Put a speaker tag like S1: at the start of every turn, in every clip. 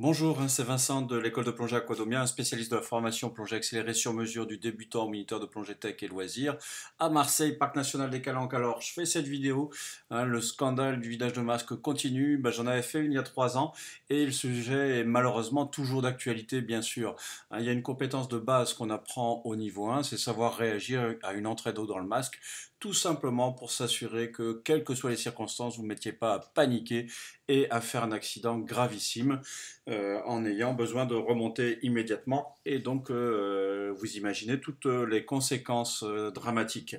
S1: Bonjour, hein, c'est Vincent de l'école de plongée Aquadomien, spécialiste de la formation plongée accélérée sur mesure du débutant au moniteur de plongée tech et loisirs à Marseille, parc national des Calanques. Alors, je fais cette vidéo, hein, le scandale du vidage de Masque continue, ben, j'en avais fait une il y a trois ans et le sujet est malheureusement toujours d'actualité, bien sûr. Hein, il y a une compétence de base qu'on apprend au niveau 1, c'est savoir réagir à une entrée d'eau dans le masque tout simplement pour s'assurer que, quelles que soient les circonstances, vous ne mettiez pas à paniquer et à faire un accident gravissime euh, en ayant besoin de remonter immédiatement. Et donc, euh, vous imaginez toutes les conséquences euh, dramatiques.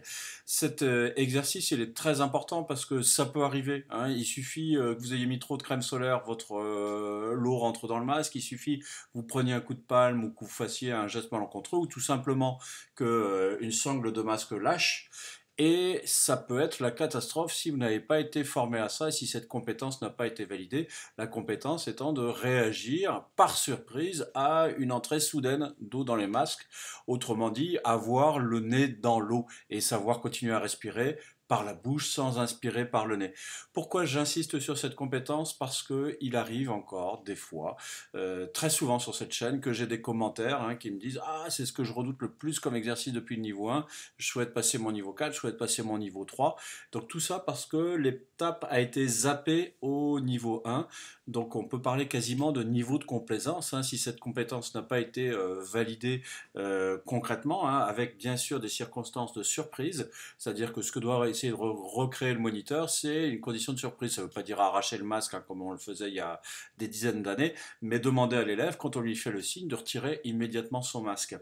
S1: Cet exercice, il est très important parce que ça peut arriver. Hein. Il suffit que vous ayez mis trop de crème solaire, votre l'eau rentre dans le masque. Il suffit que vous preniez un coup de palme ou que vous fassiez un geste malencontreux ou tout simplement qu'une sangle de masque lâche et ça peut être la catastrophe si vous n'avez pas été formé à ça et si cette compétence n'a pas été validée. La compétence étant de réagir par surprise à une entrée soudaine d'eau dans les masques. Autrement dit, avoir le nez dans l'eau et savoir continuer à respirer par la bouche sans inspirer par le nez. Pourquoi j'insiste sur cette compétence Parce que il arrive encore des fois, euh, très souvent sur cette chaîne, que j'ai des commentaires hein, qui me disent ah c'est ce que je redoute le plus comme exercice depuis le niveau 1. Je souhaite passer mon niveau 4, je souhaite passer mon niveau 3. Donc tout ça parce que l'étape a été zappée au niveau 1. Donc on peut parler quasiment de niveau de complaisance hein, si cette compétence n'a pas été euh, validée euh, concrètement, hein, avec bien sûr des circonstances de surprise, c'est-à-dire que ce que doit de recréer le moniteur, c'est une condition de surprise. Ça veut pas dire arracher le masque hein, comme on le faisait il y a des dizaines d'années, mais demander à l'élève, quand on lui fait le signe, de retirer immédiatement son masque.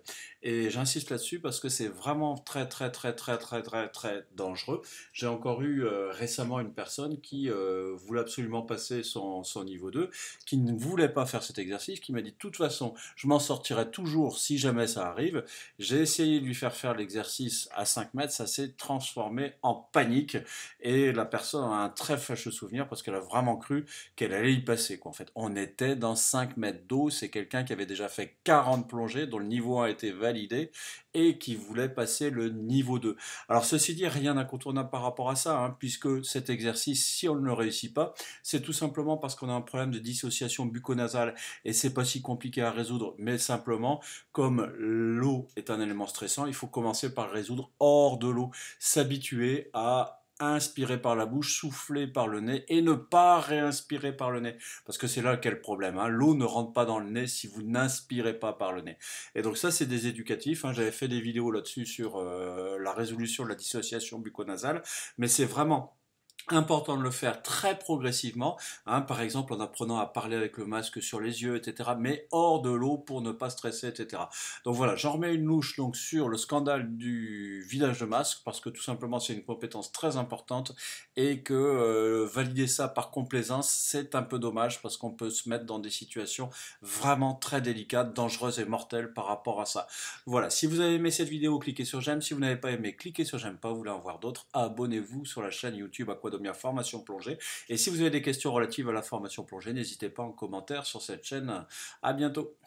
S1: Et j'insiste là-dessus parce que c'est vraiment très, très, très, très, très, très, très dangereux. J'ai encore eu euh, récemment une personne qui euh, voulait absolument passer son, son niveau 2, qui ne voulait pas faire cet exercice, qui m'a dit, de toute façon, je m'en sortirai toujours si jamais ça arrive. J'ai essayé de lui faire faire l'exercice à 5 mètres, ça s'est transformé en panique et la personne a un très fâcheux souvenir parce qu'elle a vraiment cru qu'elle allait y passer. Quoi. En fait, on était dans 5 mètres d'eau, c'est quelqu'un qui avait déjà fait 40 plongées, dont le niveau a été validé et qui voulait passer le niveau 2. Alors ceci dit, rien d'incontournable par rapport à ça, hein, puisque cet exercice, si on ne le réussit pas, c'est tout simplement parce qu'on a un problème de dissociation buconasale nasale et c'est pas si compliqué à résoudre, mais simplement, comme l'eau est un élément stressant, il faut commencer par résoudre hors de l'eau, s'habituer à inspirer par la bouche, souffler par le nez et ne pas réinspirer par le nez. Parce que c'est là qu'est le problème. Hein. L'eau ne rentre pas dans le nez si vous n'inspirez pas par le nez. Et donc ça, c'est des éducatifs. Hein. J'avais fait des vidéos là-dessus sur euh, la résolution de la dissociation bucco-nasale. Mais c'est vraiment Important de le faire très progressivement, hein, par exemple en apprenant à parler avec le masque sur les yeux, etc. Mais hors de l'eau pour ne pas stresser, etc. Donc voilà, j'en remets une louche donc sur le scandale du village de masque parce que tout simplement c'est une compétence très importante et que euh, valider ça par complaisance c'est un peu dommage parce qu'on peut se mettre dans des situations vraiment très délicates, dangereuses et mortelles par rapport à ça. Voilà, si vous avez aimé cette vidéo, cliquez sur j'aime. Si vous n'avez pas aimé, cliquez sur j'aime pas. Vous voulez en voir d'autres, abonnez-vous sur la chaîne YouTube à quoi formation plongée. Et si vous avez des questions relatives à la formation plongée, n'hésitez pas en commentaire sur cette chaîne. À bientôt.